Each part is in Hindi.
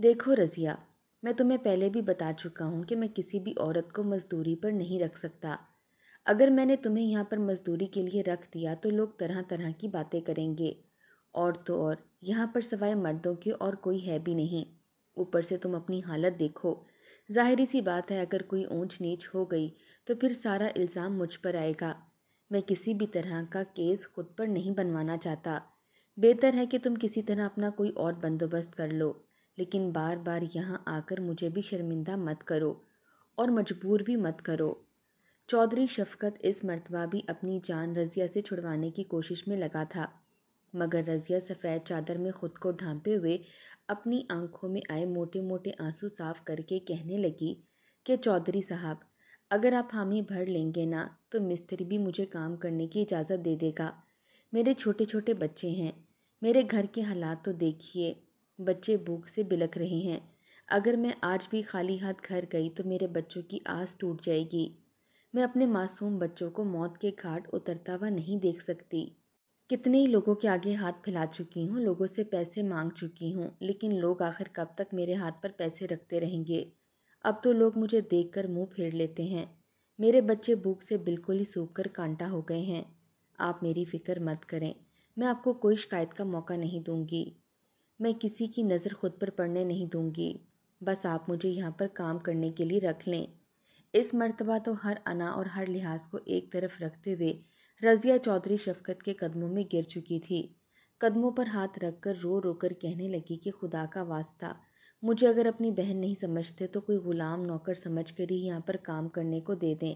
देखो रज़िया मैं तुम्हें पहले भी बता चुका हूँ कि मैं किसी भी औरत को मजदूरी पर नहीं रख सकता अगर मैंने तुम्हें यहाँ पर मजदूरी के लिए रख दिया तो लोग तरह तरह की बातें करेंगे और तो और यहाँ पर सवाए मर्दों के और कोई है भी नहीं ऊपर से तुम अपनी हालत देखो जाहिर सी बात है अगर कोई ऊंच नीच हो गई तो फिर सारा इल्ज़ाम मुझ पर आएगा मैं किसी भी तरह का केस खुद पर नहीं बनवाना चाहता बेहतर है कि तुम किसी तरह अपना कोई और बंदोबस्त कर लो लेकिन बार बार यहाँ आकर मुझे भी शर्मिंदा मत करो और मजबूर भी मत करो चौधरी शफकत इस मरतबा भी अपनी जान रज़िया से छुड़वाने की कोशिश में लगा था मगर रज़िया सफ़ेद चादर में ख़ुद को ढांपे हुए अपनी आंखों में आए मोटे मोटे आंसू साफ करके कहने लगी कि चौधरी साहब अगर आप हामी भर लेंगे ना तो मिस्त्री भी मुझे काम करने की इजाज़त दे देगा मेरे छोटे छोटे बच्चे हैं मेरे घर के हालात तो देखिए बच्चे भूख से बिलख रहे हैं अगर मैं आज भी खाली हाथ घर गई तो मेरे बच्चों की आस टूट जाएगी मैं अपने मासूम बच्चों को मौत के घाट उतरता हुआ नहीं देख सकती कितने ही लोगों के आगे हाथ फैला चुकी हूँ लोगों से पैसे मांग चुकी हूँ लेकिन लोग आखिर कब तक मेरे हाथ पर पैसे रखते रहेंगे अब तो लोग मुझे कर मुँह फेर लेते हैं मेरे बच्चे भूख से बिल्कुल ही सूख कर कांटा हो गए हैं आप मेरी फ़िक्र मत करें मैं आपको कोई शिकायत का मौका नहीं दूंगी मैं किसी की नज़र खुद पर पड़ने नहीं दूंगी बस आप मुझे यहाँ पर काम करने के लिए रख लें इस मरतबा तो हर अना और हर लिहाज को एक तरफ रखते हुए रज़िया चौधरी शफकत के कदमों में गिर चुकी थी कदमों पर हाथ रख कर रो रो कर कहने लगी कि खुदा का वास्ता मुझे अगर अपनी बहन नहीं समझते तो कोई ग़ुलाम नौकर समझ कर ही यहाँ पर काम करने को दे दें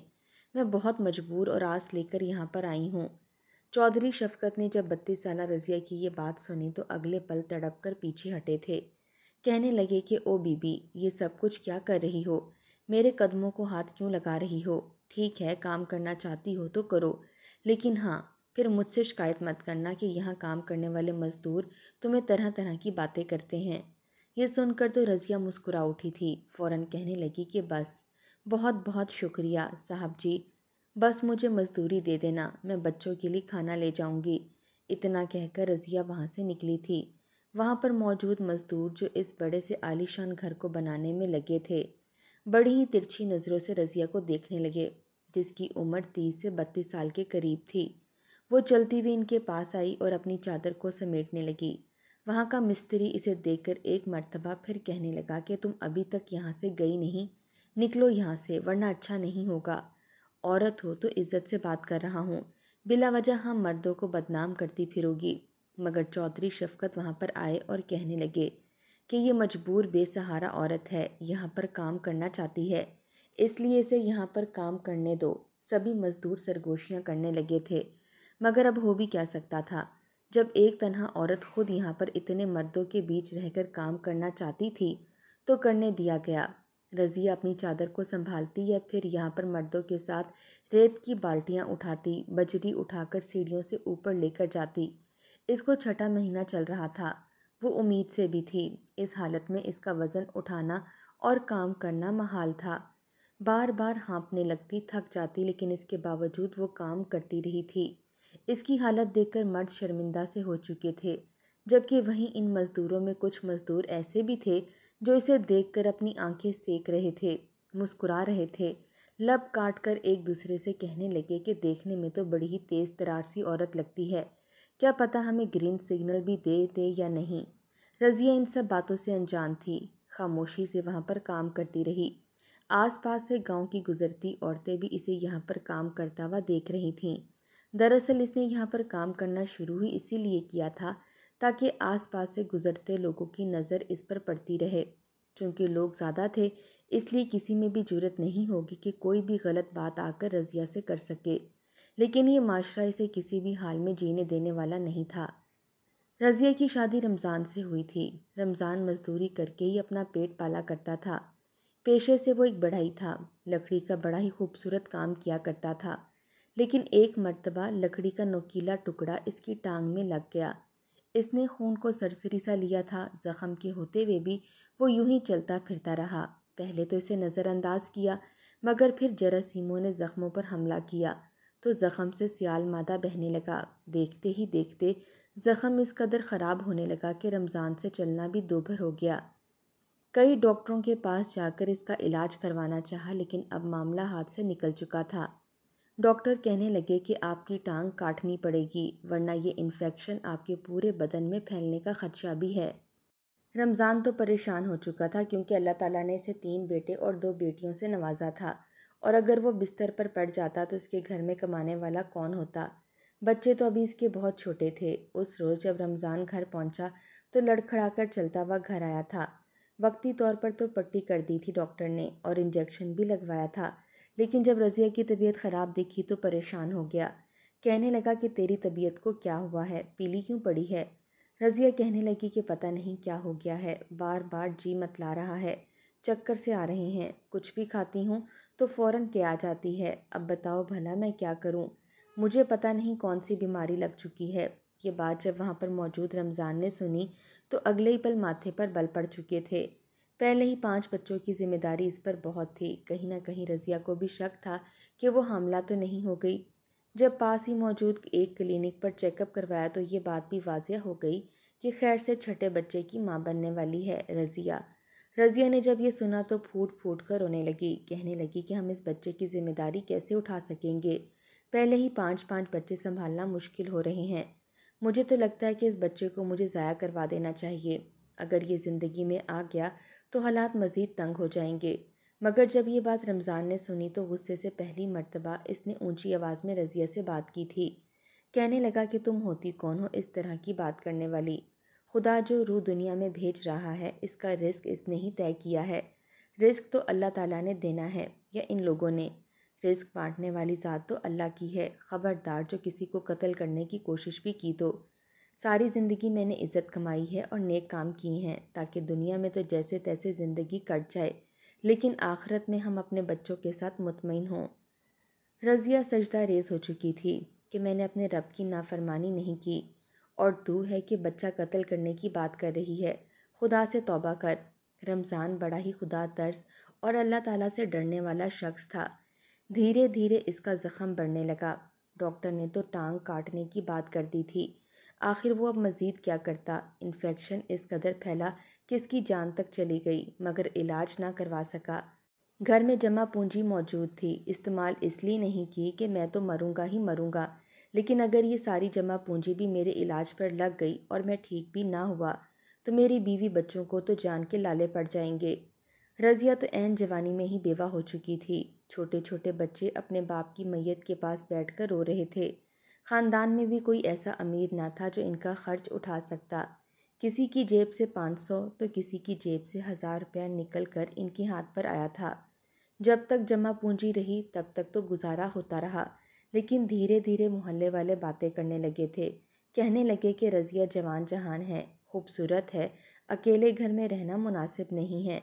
मैं बहुत मजबूर और आस लेकर यहाँ पर आई हूँ चौधरी शफकत ने जब बत्तीस साल रजिया की ये बात सुनी तो अगले पल तड़प कर पीछे हटे थे कहने लगे कि ओ बीबी ये सब कुछ क्या कर रही हो मेरे कदमों को हाथ क्यों लगा रही हो ठीक है काम करना चाहती हो तो करो लेकिन हाँ फिर मुझसे शिकायत मत करना कि यहाँ काम करने वाले मज़दूर तुम्हें तरह तरह की बातें करते हैं ये सुनकर तो रजिया मुस्कुरा उठी थी फ़ौरन कहने लगी कि बस बहुत बहुत शुक्रिया साहब जी बस मुझे मजदूरी दे देना मैं बच्चों के लिए खाना ले जाऊंगी इतना कहकर रज़िया वहाँ से निकली थी वहाँ पर मौजूद मज़दूर जो इस बड़े से आलीशान घर को बनाने में लगे थे बड़ी ही तिरछी नज़रों से रज़िया को देखने लगे जिसकी उम्र तीस से बत्तीस साल के करीब थी वो चलती हुई इनके पास आई और अपनी चादर को समेटने लगी वहाँ का मिस्त्री इसे देखकर एक मरतबा फिर कहने लगा कि तुम अभी तक यहाँ से गई नहीं निकलो यहाँ से वरना अच्छा नहीं होगा औरत हो तो इज्जत से बात कर रहा हूँ बिला वजह हम हाँ मर्दों को बदनाम करती फिरोगी मगर चौधरी शफकत वहाँ पर आए और कहने लगे कि ये मजबूर बेसहारा औरत है यहाँ पर काम करना चाहती है इसलिए इसे यहाँ पर काम करने दो सभी मज़दूर सरगोशियाँ करने लगे थे मगर अब हो भी क्या सकता था जब एक तनह औरत खुद यहाँ पर इतने मर्दों के बीच रहकर काम करना चाहती थी तो करने दिया गया रज़िया अपनी चादर को संभालती है फिर यहाँ पर मर्दों के साथ रेत की बाल्टियाँ उठाती बजरी उठाकर सीढ़ियों से ऊपर लेकर जाती इसको छठा महीना चल रहा था वो उम्मीद से भी थी इस हालत में इसका वज़न उठाना और काम करना महाल था बार बार हाँपने लगती थक जाती लेकिन इसके बावजूद वो काम करती रही थी इसकी हालत देखकर मर्द शर्मिंदा से हो चुके थे जबकि वहीं इन मज़दूरों में कुछ मज़दूर ऐसे भी थे जो इसे देखकर अपनी आंखें सेक रहे थे मुस्कुरा रहे थे लब काट कर एक दूसरे से कहने लगे कि देखने में तो बड़ी ही तेज़ तरार सी औरत लगती है क्या पता हमें ग्रीन सिग्नल भी दे दे या नहीं रज़िया इन सब बातों से अनजान थी खामोशी से वहाँ पर काम करती रही आसपास से गांव की गुजरती औरतें भी इसे यहाँ पर काम करता हुआ देख रही थीं दरअसल इसने यहाँ पर काम करना शुरू ही इसीलिए किया था ताकि आसपास से गुजरते लोगों की नज़र इस पर पड़ती रहे चूँकि लोग ज़्यादा थे इसलिए किसी में भी जरूरत नहीं होगी कि कोई भी गलत बात आकर रज़िया से कर सके लेकिन ये माशरा इसे किसी भी हाल में जीने देने वाला नहीं था रज़िया की शादी रमज़ान से हुई थी रमज़ान मजदूरी करके ही अपना पेट पाला करता था पेशे से वो एक बढ़ाई था लकड़ी का बड़ा ही खूबसूरत काम किया करता था लेकिन एक मरतबा लकड़ी का नोकीला टुकड़ा इसकी टांग में लग गया इसने खून को सरसरी सा लिया था ज़ख़म के होते हुए भी वो यूं ही चलता फिरता रहा पहले तो इसे नज़रअंदाज किया मगर फिर जरासीमों ने ज़ख्मों पर हमला किया तो ज़ख़म से सियाल मादा बहने लगा देखते ही देखते ज़ख्म इस कदर ख़राब होने लगा कि रमज़ान से चलना भी दोभर हो गया कई डॉक्टरों के पास जाकर इसका इलाज करवाना चाहा लेकिन अब मामला हाथ से निकल चुका था डॉक्टर कहने लगे कि आपकी टांग काटनी पड़ेगी वरना ये इन्फेक्शन आपके पूरे बदन में फैलने का ख़दशा भी है रमज़ान तो परेशान हो चुका था क्योंकि अल्लाह ताला ने इसे तीन बेटे और दो बेटियों से नवाजा था और अगर वो बिस्तर पर पड़ जाता तो इसके घर में कमाने वाला कौन होता बच्चे तो अभी इसके बहुत छोटे थे उस रोज़ जब रमज़ान घर पहुँचा तो लड़खड़ा चलता हुआ घर आया था वक्ती तौर पर तो पट्टी कर दी थी डॉक्टर ने और इंजेक्शन भी लगवाया था लेकिन जब रज़िया की तबीयत ख़राब देखी तो परेशान हो गया कहने लगा कि तेरी तबीयत को क्या हुआ है पीली क्यों पड़ी है रज़िया कहने लगी कि पता नहीं क्या हो गया है बार बार जी मतला रहा है चक्कर से आ रहे हैं कुछ भी खाती हूँ तो फ़ौरन के आ जाती है अब बताओ भला मैं क्या करूँ मुझे पता नहीं कौन सी बीमारी लग चुकी है ये बात जब वहाँ पर मौजूद रमज़ान ने सुनी तो अगले ही पल माथे पर बल पड़ चुके थे पहले ही पांच बच्चों की जिम्मेदारी इस पर बहुत थी कहीं ना कहीं रज़िया को भी शक था कि वो हमला तो नहीं हो गई जब पास ही मौजूद एक क्लिनिक पर चेकअप करवाया तो ये बात भी वाजिया हो गई कि खैर से छठे बच्चे की माँ बनने वाली है रज़िया रज़िया ने जब ये सुना तो फूट फूट कर रोने लगी कहने लगी कि हम इस बच्चे की जिम्मेदारी कैसे उठा सकेंगे पहले ही पाँच पाँच बच्चे संभालना मुश्किल हो रहे हैं मुझे तो लगता है कि इस बच्चे को मुझे ज़ाया करवा देना चाहिए अगर ये ज़िंदगी में आ गया तो हालात मज़ीद तंग हो जाएंगे मगर जब ये बात रमज़ान ने सुनी तो गुस्से से पहली मर्तबा इसने ऊंची आवाज़ में रज़िया से बात की थी कहने लगा कि तुम होती कौन हो इस तरह की बात करने वाली खुदा जो रूह दुनिया में भेज रहा है इसका रिस्क इसने ही तय किया है रिस्क तो अल्लाह ताला ने देना है या इन लोगों ने रिस्क बांटने वाली ज़ात तो अल्लाह की है ख़बरदार जो किसी को कत्ल करने की कोशिश भी की तो सारी ज़िंदगी मैंने इज़्ज़त कमाई है और नेक काम किए हैं ताकि दुनिया में तो जैसे तैसे ज़िंदगी कट जाए लेकिन आखिरत में हम अपने बच्चों के साथ मुतमिन हों रज़िया सजदा रेज हो चुकी थी कि मैंने अपने रब की नाफरमानी नहीं की और तू है कि बच्चा कत्ल करने की बात कर रही है खुदा से तोबा कर रमज़ान बड़ा ही खुदा तर्स और अल्लाह ताला से डरने वाला शख्स था धीरे धीरे इसका ज़ख़म बढ़ने लगा डॉक्टर ने तो टांग काटने की बात कर दी थी आखिर वो अब मज़ीद क्या करता इन्फेक्शन इस कदर फैला कि इसकी जान तक चली गई मगर इलाज ना करवा सका घर में जमा पूंजी मौजूद थी इस्तेमाल इसलिए नहीं की कि मैं तो मरूंगा ही मरूंगा लेकिन अगर ये सारी जमा पूंजी भी मेरे इलाज पर लग गई और मैं ठीक भी ना हुआ तो मेरी बीवी बच्चों को तो जान के लाले पड़ जाएंगे रज़िया तो एन जवानी में ही बेवा हो चुकी थी छोटे छोटे बच्चे अपने बाप की मैयत के पास बैठकर रो रहे थे ख़ानदान में भी कोई ऐसा अमीर ना था जो इनका खर्च उठा सकता किसी की जेब से पाँच सौ तो किसी की जेब से हज़ार रुपया निकल कर इनके हाथ पर आया था जब तक जमा पूंजी रही तब तक तो गुजारा होता रहा लेकिन धीरे धीरे मोहल्ले वाले बातें करने लगे थे कहने लगे कि रज़िया जवान जहान है खूबसूरत है अकेले घर में रहना मुनासिब नहीं है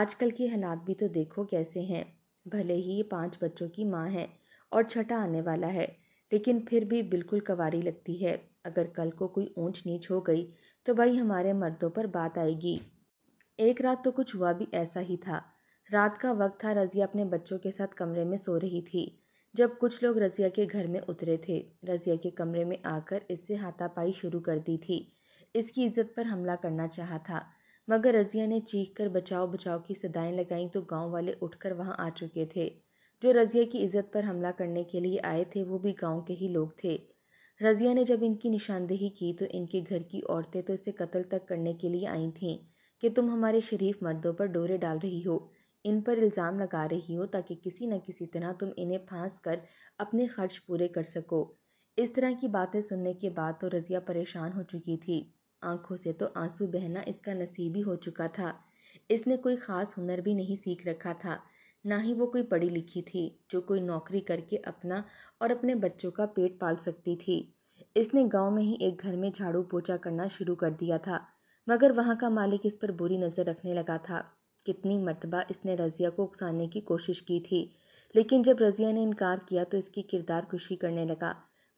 आजकल के हालात भी तो देखो कैसे हैं भले ही ये पाँच बच्चों की माँ है और छठा आने वाला है लेकिन फिर भी बिल्कुल कवारी लगती है अगर कल को कोई ऊंच नीच हो गई तो भाई हमारे मर्दों पर बात आएगी एक रात तो कुछ हुआ भी ऐसा ही था रात का वक्त था रज़िया अपने बच्चों के साथ कमरे में सो रही थी जब कुछ लोग रज़िया के घर में उतरे थे रज़िया के कमरे में आकर इससे हाथापाई शुरू कर दी थी इसकी इज्जत पर हमला करना चाहा था मगर रज़िया ने चीख कर बचाओ बचाओ की सदाएं लगाईं तो गांव वाले उठकर वहां आ चुके थे जो रज़िया की इज़्ज़त पर हमला करने के लिए आए थे वो भी गांव के ही लोग थे रज़िया ने जब इनकी निशानदेही की तो इनके घर की औरतें तो इसे कत्ल तक करने के लिए आई थीं कि तुम हमारे शरीफ मर्दों पर डोरे डाल रही हो इन पर इल्ज़ाम लगा रही हो ताकि किसी न किसी तरह तुम इन्हें फांस कर अपने खर्च पूरे कर सको इस तरह की बातें सुनने के बाद तो रज़िया परेशान हो चुकी थी आंखों से तो आंसू बहना इसका नसीब ही हो चुका था इसने कोई ख़ास हुनर भी नहीं सीख रखा था ना ही वो कोई पढ़ी लिखी थी जो कोई नौकरी करके अपना और अपने बच्चों का पेट पाल सकती थी इसने गांव में ही एक घर में झाड़ू पोछा करना शुरू कर दिया था मगर वहाँ का मालिक इस पर बुरी नज़र रखने लगा था कितनी मरतबा इसने रज़िया को उकसाने की कोशिश की थी लेकिन जब रज़िया ने इनकार किया तो इसकी किरदार खुशी करने लगा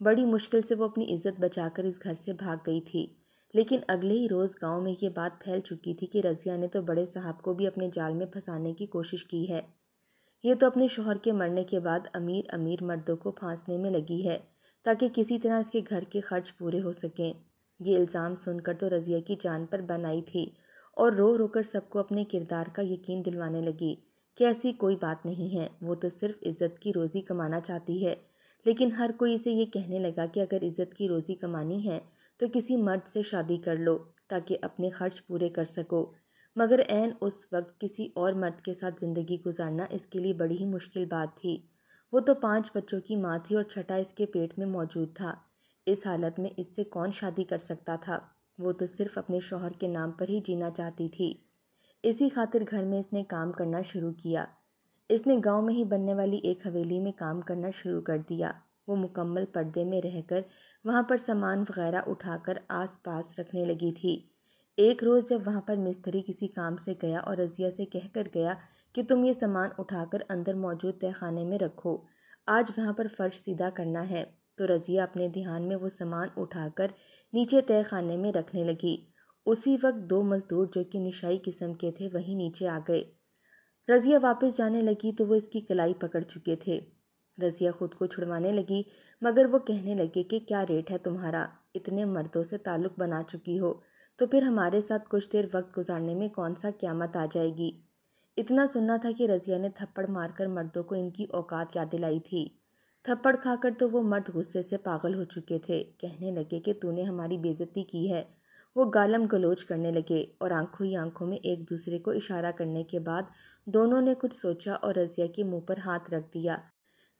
बड़ी मुश्किल से वो अपनी इज्जत बचाकर इस घर से भाग गई थी लेकिन अगले ही रोज़ गांव में ये बात फैल चुकी थी कि रज़िया ने तो बड़े साहब को भी अपने जाल में फंसाने की कोशिश की है ये तो अपने शोहर के मरने के बाद अमीर अमीर मर्दों को फांसने में लगी है ताकि किसी तरह इसके घर के खर्च पूरे हो सकें ये इल्ज़ाम सुनकर तो रज़िया की जान पर बनाई थी और रो रो कर सबको अपने किरदार का यकीन दिलवाने लगी कि ऐसी कोई बात नहीं है वो तो सिर्फ इज़्ज़त की रोज़ी कमाना चाहती है लेकिन हर कोई इसे ये कहने लगा कि अगर इज़्ज़त की रोज़ी कमानी है तो किसी मर्द से शादी कर लो ताकि अपने खर्च पूरे कर सको मगर ऐन उस वक्त किसी और मर्द के साथ ज़िंदगी गुजारना इसके लिए बड़ी ही मुश्किल बात थी वो तो पांच बच्चों की माँ थी और छठा इसके पेट में मौजूद था इस हालत में इससे कौन शादी कर सकता था वो तो सिर्फ अपने शोहर के नाम पर ही जीना चाहती थी इसी खातिर घर में इसने काम करना शुरू किया इसने गांव में ही बनने वाली एक हवेली में काम करना शुरू कर दिया वो मुकम्मल पर्दे में रहकर वहाँ पर सामान वगैरह उठाकर आस पास रखने लगी थी एक रोज़ जब वहाँ पर मिस्त्री किसी काम से गया और रज़िया से कह कर गया कि तुम ये सामान उठाकर अंदर मौजूद तहखाने में रखो आज वहाँ पर फ़र्श सीधा करना है तो रज़िया अपने ध्यान में वो सामान उठाकर नीचे तहखाने में रखने लगी उसी वक्त दो मज़दूर जो कि निशाई किस्म के थे वहीं नीचे आ गए रज़िया वापस जाने लगी तो वो इसकी कलाई पकड़ चुके थे रज़िया ख़ुद को छुड़वाने लगी मगर वो कहने लगे कि क्या रेट है तुम्हारा इतने मर्दों से ताल्लुक़ बना चुकी हो तो फिर हमारे साथ कुछ देर वक्त गुजारने में कौन सा क्यामत आ जाएगी इतना सुनना था कि रज़िया ने थप्पड़ मारकर मर्दों को इनकी औकात याद दिलाई थी थप्पड़ खाकर तो वो मर्द गुस्से से पागल हो चुके थे कहने लगे कि तूने हमारी बेज़ती की है वो गालम गलोच करने लगे और आंखों ही आंखों में एक दूसरे को इशारा करने के बाद दोनों ने कुछ सोचा और रज़िया के मुंह पर हाथ रख दिया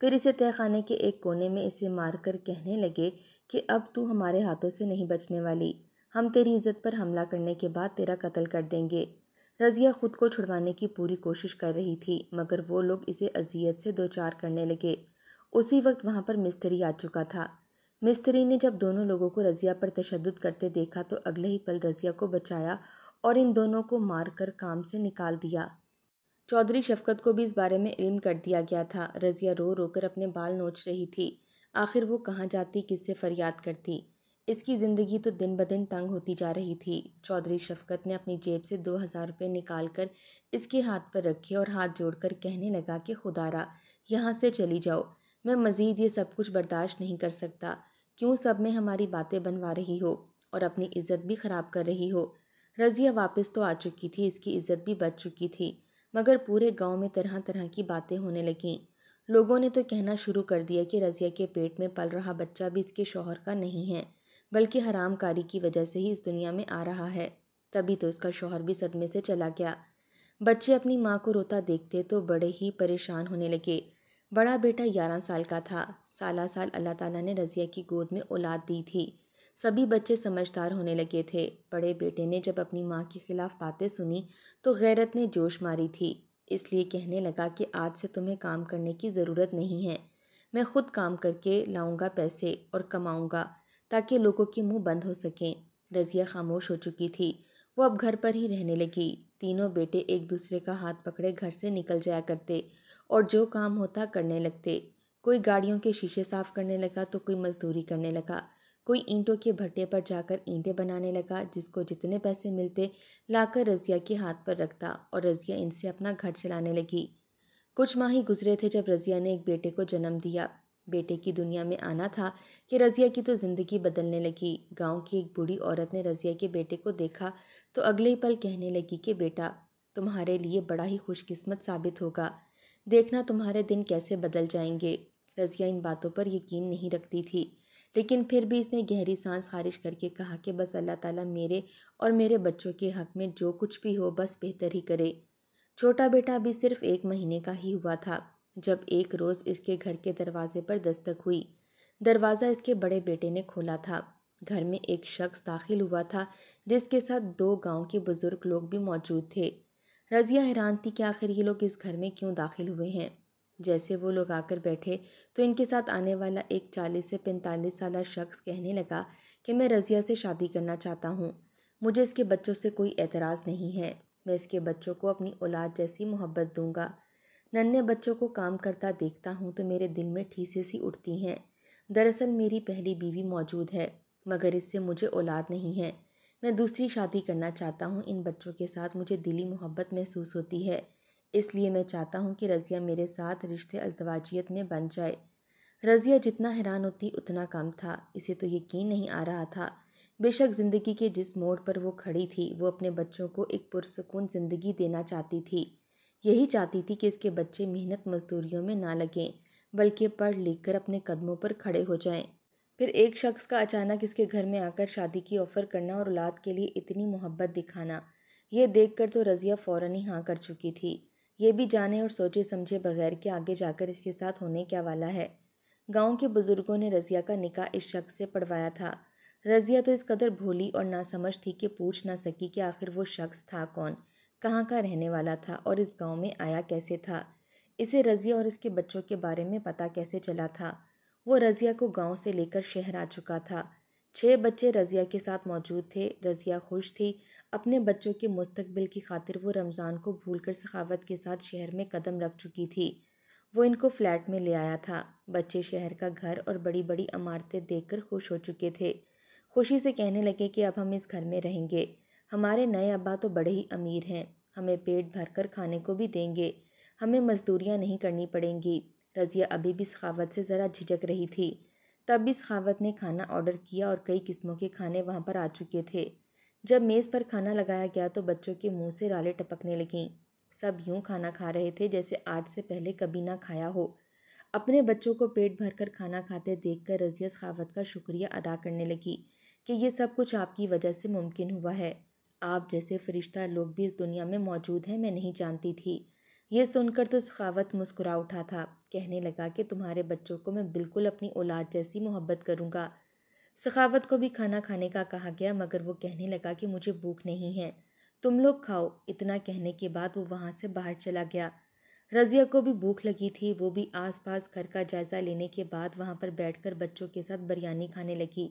फिर इसे तहखाने के एक कोने में इसे मारकर कहने लगे कि अब तू हमारे हाथों से नहीं बचने वाली हम तेरी इज्जत पर हमला करने के बाद तेरा कत्ल कर देंगे रजिया खुद को छुड़वाने की पूरी कोशिश कर रही थी मगर वो लोग इसे अजियत से दो चार करने लगे उसी वक्त वहाँ पर मिस्त्री आ चुका था मिस्त्री ने जब दोनों लोगों को रजिया पर तशद करते देखा तो अगले ही पल रजिया को बचाया और इन दोनों को मार कर काम से निकाल दिया चौधरी शफकत को भी इस बारे में इल्म कर दिया गया था रजिया रो रोकर अपने बाल नोच रही थी आखिर वो कहाँ जाती किससे फरियाद करती इसकी ज़िंदगी तो दिन ब दिन तंग होती जा रही थी चौधरी शफकत ने अपनी जेब से दो हज़ार रुपये निकाल कर इसके हाथ पर रखे और हाथ जोड़कर कहने लगा कि खुदारा यहाँ से चली जाओ मैं मज़ीद ये सब कुछ बर्दाश्त नहीं कर सकता क्यों सब में हमारी बातें बनवा रही हो और अपनी इज़्ज़त भी ख़राब कर रही हो रज़िया वापस तो आ चुकी थी इसकी इज़्ज़त भी बच चुकी थी मगर पूरे गांव में तरह तरह की बातें होने लगीं लोगों ने तो कहना शुरू कर दिया कि रज़िया के पेट में पल रहा बच्चा भी इसके शोहर का नहीं है बल्कि हरामकारी की वजह से ही इस दुनिया में आ रहा है तभी तो इसका शोहर भी सदमे से चला गया बच्चे अपनी माँ को रोता देखते तो बड़े ही परेशान होने लगे बड़ा बेटा ग्यारह साल का था साला साल अल्लाह ताला ने रज़िया की गोद में औलाद दी थी सभी बच्चे समझदार होने लगे थे बड़े बेटे ने जब अपनी माँ के ख़िलाफ़ बातें सुनी तो गैरत ने जोश मारी थी इसलिए कहने लगा कि आज से तुम्हें काम करने की ज़रूरत नहीं है मैं खुद काम करके लाऊंगा पैसे और कमाऊंगा ताकि लोगों के मुंह बंद हो सकें रजिया खामोश हो चुकी थी वो अब घर पर ही रहने लगी तीनों बेटे एक दूसरे का हाथ पकड़े घर से निकल जाया करते और जो काम होता करने लगते कोई गाड़ियों के शीशे साफ करने लगा तो कोई मजदूरी करने लगा कोई ईंटों के भट्टे पर जाकर ईंटें बनाने लगा जिसको जितने पैसे मिलते लाकर रजिया के हाथ पर रखता और रजिया इनसे अपना घर चलाने लगी कुछ माह ही गुजरे थे जब रजिया ने एक बेटे को जन्म दिया बेटे की दुनिया में आना था कि रज़िया की तो ज़िंदगी बदलने लगी गांव की एक बूढ़ी औरत ने रज़िया के बेटे को देखा तो अगले ही पल कहने लगी कि बेटा तुम्हारे लिए बड़ा ही खुशकिस्मत साबित होगा देखना तुम्हारे दिन कैसे बदल जाएंगे रज़िया इन बातों पर यकीन नहीं रखती थी लेकिन फिर भी इसने गहरी सांस खारिज करके कहा कि बस अल्लाह ताला मेरे और मेरे बच्चों के हक में जो कुछ भी हो बस बेहतर ही करे छोटा बेटा अभी सिर्फ एक महीने का ही हुआ था जब एक रोज़ इसके घर के दरवाजे पर दस्तक हुई दरवाज़ा इसके बड़े बेटे ने खोला था घर में एक शख्स दाखिल हुआ था जिसके साथ दो गांव के बुज़ुर्ग लोग भी मौजूद थे रज़िया हैरान थी कि आखिर ये लोग इस घर में क्यों दाखिल हुए हैं जैसे वो लोग आकर बैठे तो इनके साथ आने वाला एक चालीस से पैंतालीस साल शख्स कहने लगा कि मैं रज़िया से शादी करना चाहता हूँ मुझे इसके बच्चों से कोई एतराज़ नहीं है मैं इसके बच्चों को अपनी औलाद जैसी मोहब्बत दूंगा नन्हे बच्चों को काम करता देखता हूँ तो मेरे दिल में ठीसे सी उठती हैं दरअसल मेरी पहली बीवी मौजूद है मगर इससे मुझे औलाद नहीं है मैं दूसरी शादी करना चाहता हूँ इन बच्चों के साथ मुझे दिली मोहब्बत महसूस होती है इसलिए मैं चाहता हूँ कि रज़िया मेरे साथ रिश्ते अजवाजियत में बन जाए रज़िया जितना हैरान होती उतना कम था इसे तो यकीन नहीं आ रहा था बेशक ज़िंदगी के जिस मोड़ पर वो खड़ी थी वो अपने बच्चों को एक पुरसकून ज़िंदगी देना चाहती थी यही चाहती थी कि इसके बच्चे मेहनत मजदूरियों में ना लगें बल्कि पढ़ लिख कर अपने कदमों पर खड़े हो जाएं। फिर एक शख्स का अचानक इसके घर में आकर शादी की ऑफ़र करना और औलाद के लिए इतनी मोहब्बत दिखाना ये देख कर तो रज़िया फ़ौर ही हाँ कर चुकी थी ये भी जाने और सोचे समझे बगैर कि आगे जाकर इसके साथ होने क्या वाला है गांव के बुज़ुर्गों ने रज़िया का निकाह इस शख्स से पढ़वाया था रज़िया तो इस कदर भोली और नासमझ थी कि पूछ ना सकी कि आखिर वो शख्स था कौन कहाँ का रहने वाला था और इस गांव में आया कैसे था इसे रज़िया और इसके बच्चों के बारे में पता कैसे चला था वो रज़िया को गांव से लेकर शहर आ चुका था छः बच्चे रज़िया के साथ मौजूद थे रज़िया खुश थी अपने बच्चों के मुस्तबिल की खातिर वो रमज़ान को भूल कर सखावत के साथ शहर में कदम रख चुकी थी वो इनको फ्लैट में ले आया था बच्चे शहर का घर और बड़ी बड़ी इमारतें देखकर खुश हो चुके थे खुशी से कहने लगे कि अब हम इस घर में रहेंगे हमारे नए अब्बा तो बड़े ही अमीर हैं हमें पेट भर कर खाने को भी देंगे हमें मजदूरियाँ नहीं करनी पड़ेंगी रज़िया अभी भी सखावत से ज़रा झिझक रही थी तब भी सखावत ने खाना ऑर्डर किया और कई किस्मों के खाने वहाँ पर आ चुके थे जब मेज़ पर खाना लगाया गया तो बच्चों के मुंह से राले टपकने लगें सब यूं खाना खा रहे थे जैसे आज से पहले कभी ना खाया हो अपने बच्चों को पेट भर कर खाना खाते देख कर रजिया सखावत का शुक्रिया अदा करने लगी कि ये सब कुछ आपकी वजह से मुमकिन हुआ है आप जैसे फरिश्ता लोग भी इस दुनिया में मौजूद हैं मैं नहीं जानती थी ये सुनकर तो सखावत मुस्कुरा उठा था कहने लगा कि तुम्हारे बच्चों को मैं बिल्कुल अपनी औलाद जैसी मोहब्बत करूँगा सखावत को भी खाना खाने का कहा गया मगर वो कहने लगा कि मुझे भूख नहीं है तुम लोग खाओ इतना कहने के बाद वो वहाँ से बाहर चला गया रज़िया को भी भूख लगी थी वो भी आसपास घर का जायज़ा लेने के बाद वहाँ पर बैठकर बच्चों के साथ बिरयानी खाने लगी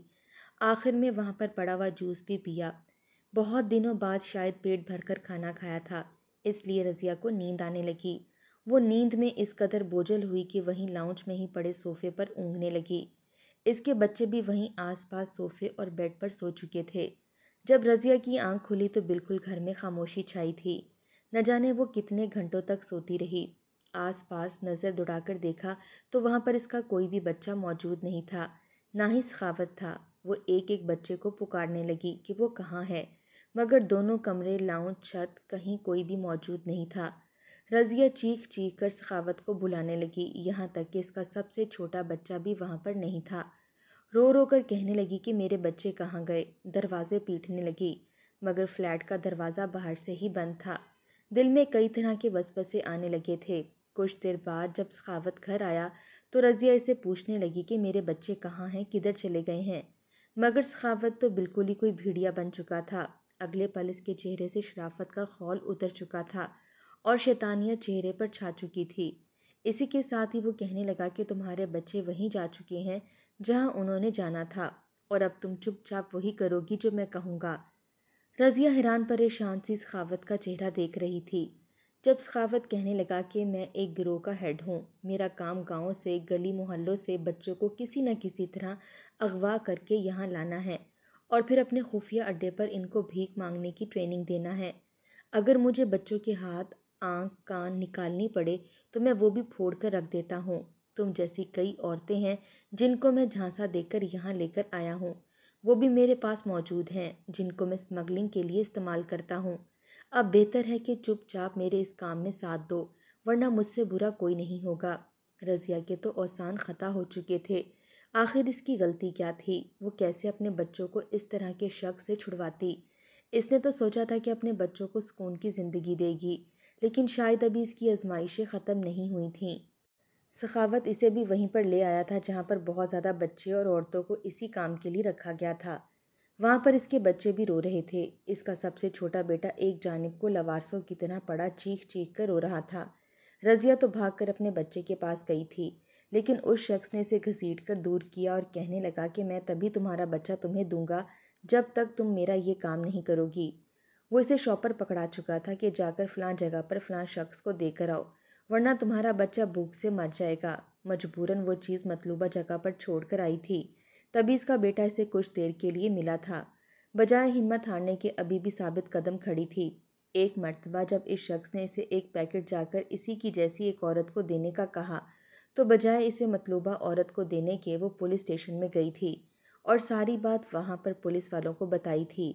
आखिर में वहाँ पर पड़ा हुआ जूस भी पिया बहुत दिनों बाद शायद पेट भरकर खाना खाया था इसलिए रज़िया को नींद आने लगी वो नींद में इस कदर बोझल हुई कि वहीं लाउंज में ही पड़े सोफ़े पर ऊँगने लगी इसके बच्चे भी वहीं आसपास सोफ़े और बेड पर सो चुके थे जब रज़िया की आंख खुली तो बिल्कुल घर में खामोशी छाई थी न जाने वो कितने घंटों तक सोती रही आसपास नज़र दौड़ाकर देखा तो वहाँ पर इसका कोई भी बच्चा मौजूद नहीं था ना ही सखावत था वो एक एक बच्चे को पुकारने लगी कि वो कहाँ है मगर दोनों कमरे लाउंज छत कहीं कोई भी मौजूद नहीं था रज़िया चीख चीख कर सखावत को बुलाने लगी यहाँ तक कि इसका सबसे छोटा बच्चा भी वहाँ पर नहीं था रो रो कर कहने लगी कि मेरे बच्चे कहाँ गए दरवाजे पीटने लगी मगर फ्लैट का दरवाज़ा बाहर से ही बंद था दिल में कई तरह के वसवसे आने लगे थे कुछ देर बाद जब सखावत घर आया तो रज़िया इसे पूछने लगी कि मेरे बच्चे कहाँ हैं किधर चले गए हैं मगर सखावत तो बिल्कुल ही कोई भीड़िया बन चुका था अगले पल इसके चेहरे से शराफत का खौल उतर चुका था और शैतानियत चेहरे पर छा चुकी थी इसी के साथ ही वो कहने लगा कि तुम्हारे बच्चे वहीं जा चुके हैं जहां उन्होंने जाना था और अब तुम चुपचाप वही करोगी जो मैं कहूँगा रज़िया हैरान परेशान सी सखावत का चेहरा देख रही थी जब सखावत कहने लगा कि मैं एक गिरोह का हेड हूँ मेरा काम गाँव से गली मोहल्लों से बच्चों को किसी न किसी तरह अगवा करके यहाँ लाना है और फिर अपने खुफिया अड्डे पर इनको भीख मांगने की ट्रेनिंग देना है अगर मुझे बच्चों के हाथ आंख कान निकालनी पड़े तो मैं वो भी फोड़ कर रख देता हूँ तुम जैसी कई औरतें हैं जिनको मैं झांसा देकर यहाँ लेकर आया हूँ वो भी मेरे पास मौजूद हैं जिनको मैं स्मगलिंग के लिए इस्तेमाल करता हूँ अब बेहतर है कि चुपचाप मेरे इस काम में साथ दो वरना मुझसे बुरा कोई नहीं होगा रज़िया के तो औसान ख़ता हो चुके थे आखिर इसकी गलती क्या थी वो कैसे अपने बच्चों को इस तरह के शक से छुड़वाती इसने तो सोचा था कि अपने बच्चों को सुकून की ज़िंदगी देगी लेकिन शायद अभी इसकी आजमाइशें ख़त्म नहीं हुई थीं सखावत इसे भी वहीं पर ले आया था जहाँ पर बहुत ज़्यादा बच्चे और औरतों को इसी काम के लिए रखा गया था वहाँ पर इसके बच्चे भी रो रहे थे इसका सबसे छोटा बेटा एक जानब को लवारसों की तरह पड़ा चीख चीख कर रो रहा था रज़िया तो भाग कर अपने बच्चे के पास गई थी लेकिन उस शख्स ने इसे घसीट कर दूर किया और कहने लगा कि मैं तभी तुम्हारा बच्चा तुम्हें दूंगा जब तक तुम मेरा ये काम नहीं करोगी वो इसे शॉपर पकड़ा चुका था कि जाकर फलां जगह पर फलां शख्स को देकर आओ वरना तुम्हारा बच्चा भूख से मर जाएगा मजबूरन वो चीज़ मतलूबा जगह पर छोड़ कर आई थी तभी इसका बेटा इसे कुछ देर के लिए मिला था बजाय हिम्मत हारने के अभी भी साबित कदम खड़ी थी एक मरतबा जब इस शख्स ने इसे एक पैकेट जाकर इसी की जैसी एक औरत को देने का कहा तो बजाय इसे मतलूबा औरत को देने के वो पुलिस स्टेशन में गई थी और सारी बात वहाँ पर पुलिस वालों को बताई थी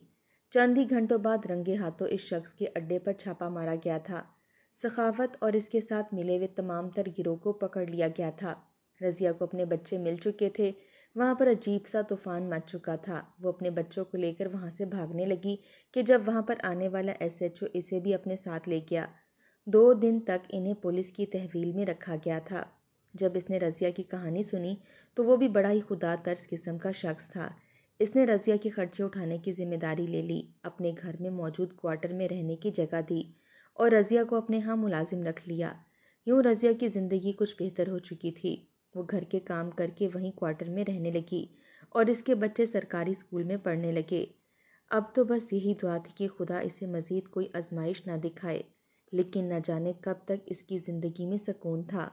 चंद ही घंटों बाद रंगे हाथों इस शख्स के अड्डे पर छापा मारा गया था सखावत और इसके साथ मिले हुए तमाम तर गिरोह को पकड़ लिया गया था रज़िया को अपने बच्चे मिल चुके थे वहाँ पर अजीब सा तूफान मच चुका था वो अपने बच्चों को लेकर वहाँ से भागने लगी कि जब वहाँ पर आने वाला एसएचओ इसे भी अपने साथ ले गया दो दिन तक इन्हें पुलिस की तहवील में रखा गया था जब इसने रज़िया की कहानी सुनी तो वो भी बड़ा ही खुदा तर्स किस्म का शख्स था इसने रज़िया के खर्चे उठाने की जिम्मेदारी ले ली अपने घर में मौजूद क्वार्टर में रहने की जगह दी और रज़िया को अपने यहाँ मुलाजिम रख लिया यूँ रज़िया की ज़िंदगी कुछ बेहतर हो चुकी थी वो घर के काम करके वहीं क्वार्टर में रहने लगी और इसके बच्चे सरकारी स्कूल में पढ़ने लगे अब तो बस यही दुआ थी कि खुदा इसे मज़ीद कोई आजमाइश ना दिखाए लेकिन न जाने कब तक इसकी ज़िंदगी में सकून था